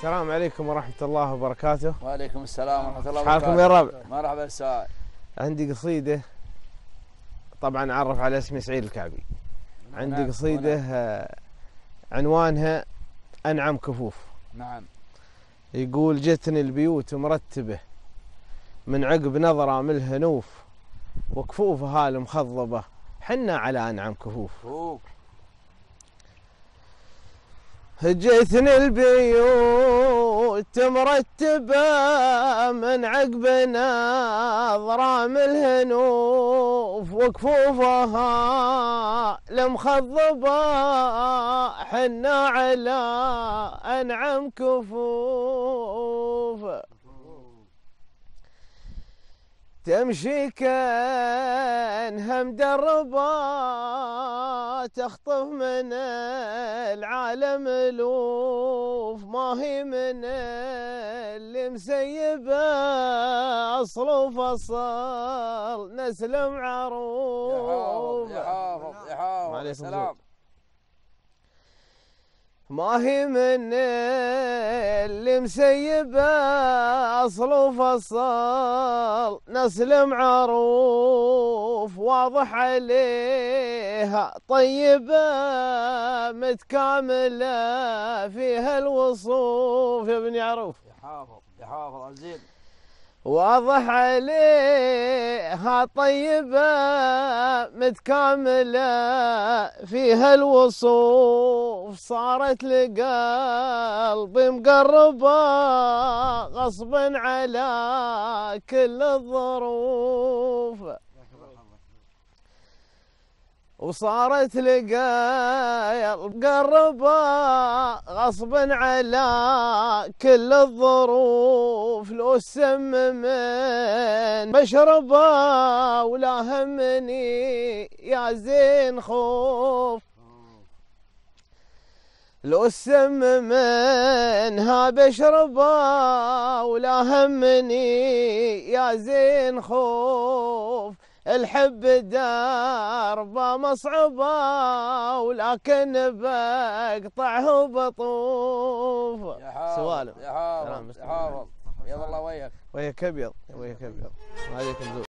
السلام عليكم ورحمة الله وبركاته. وعليكم السلام ورحمة الله وبركاته. حالكم يا ربع؟ مرحبا سعاد. عندي قصيدة طبعا أعرف على اسمي سعيد الكعبي. عندي قصيدة آه، عنوانها أنعم كفوف. نعم. يقول جتني البيوت مرتبة من عقب نظرة من الهنوف وكفوفها المخضبة حنا على أنعم كفوف. هجيتني البيوت مرتبة من عقبنا ضرام الهنوف وكفوفها المخضبة حنا على أنعم كفوف تمشي كانها مدربة تخطف من العالم الوف ما هي من اللي مسيبة أصل وفصل نسلم معروف يحافظ يحافظ يحافظ يا ما هي من اللي مسيبة أصل وفصل نسل معروف واضح عليها طيبة متكاملة فيها الوصوف يا ابن عروف يحافظ يحافظ عزيز واضح عليها طيبة متكاملة فيها الوصوف صارت لقلبي مقربة غصبا على كل الظروف وصارت لقايا القربة غصبا على كل الظروف لو سم من مشربة ولا همني يا زين خوف لو سم من ها بشربة ولا همني يا زين خوف الحب دربه مصعبة ولكن بقطعه بطوف سوالم يا حافظ يا حافظ يلا الله وياك وياك ابيض وياك ابيض ما عليك